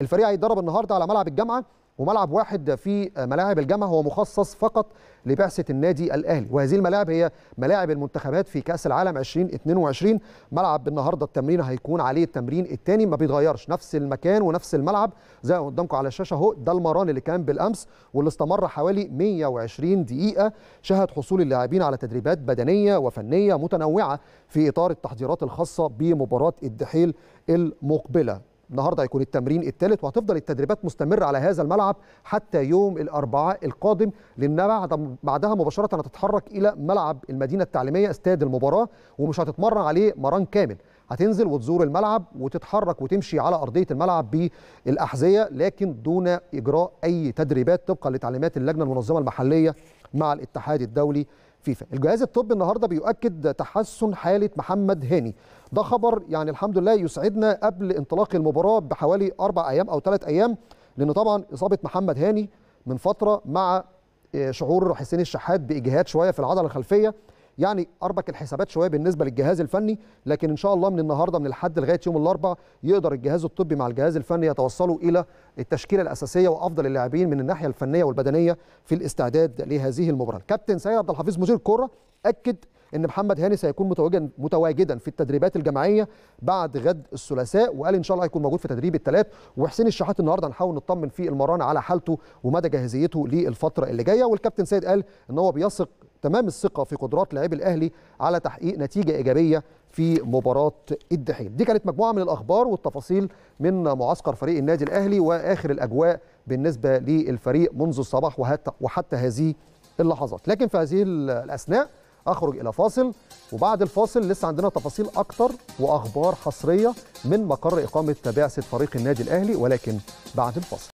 الفريق هيتدرب النهارده على ملعب الجامعه وملعب واحد في ملاعب الجامعه هو مخصص فقط لبعثه النادي الاهلي وهذه الملاعب هي ملاعب المنتخبات في كاس العالم 2022 ملعب النهارده التمرين هيكون عليه التمرين الثاني ما بيتغيرش نفس المكان ونفس الملعب زي ما قدامكم على الشاشه اهو ده المران اللي كان بالامس واللي استمر حوالي 120 دقيقه شهد حصول اللاعبين على تدريبات بدنيه وفنيه متنوعه في اطار التحضيرات الخاصه بمباراه الدحيل المقبله النهارده هيكون التمرين الثالث وهتفضل التدريبات مستمره على هذا الملعب حتى يوم الاربعاء القادم لان بعد بعدها مباشره هتتحرك الى ملعب المدينه التعليميه استاد المباراه ومش هتتمرن عليه مران كامل هتنزل وتزور الملعب وتتحرك وتمشي على ارضيه الملعب بالاحذيه لكن دون اجراء اي تدريبات طبقا لتعليمات اللجنه المنظمه المحليه مع الاتحاد الدولي فيفا الجهاز الطبي النهارده بيؤكد تحسن حاله محمد هاني ده خبر يعني الحمد لله يسعدنا قبل انطلاق المباراه بحوالي اربع ايام او ثلاث ايام لان طبعا اصابه محمد هاني من فتره مع آه، شعور حسين الشحات باجهاد شويه في العضله الخلفيه يعني اربك الحسابات شويه بالنسبه للجهاز الفني لكن ان شاء الله من النهارده من الحد لغايه يوم الاربعاء يقدر الجهاز الطبي مع الجهاز الفني يتوصلوا الى التشكيله الاساسيه وافضل اللاعبين من الناحيه الفنيه والبدنيه في الاستعداد لهذه المباراه كابتن سيد عبد الحفيظ مدير الكره اكد ان محمد هاني سيكون متواجدا متواجدا في التدريبات الجماعيه بعد غد الثلاثاء وقال ان شاء الله هيكون موجود في تدريب الثلاث وحسين الشحات النهارده هنحاول نطمن فيه المران على حالته ومدى جاهزيته للفتره اللي جايه والكابتن سيد قال ان هو بيثق تمام الثقه في قدرات لاعبي الاهلي على تحقيق نتيجه ايجابيه في مباراه الدحيم دي كانت مجموعه من الاخبار والتفاصيل من معسكر فريق النادي الاهلي واخر الاجواء بالنسبه للفريق منذ الصباح وحتى, وحتى هذه اللحظات لكن في هذه الاثناء اخرج الى فاصل وبعد الفاصل لسه عندنا تفاصيل اكتر واخبار حصريه من مقر اقامه بعثه فريق النادي الاهلي ولكن بعد الفاصل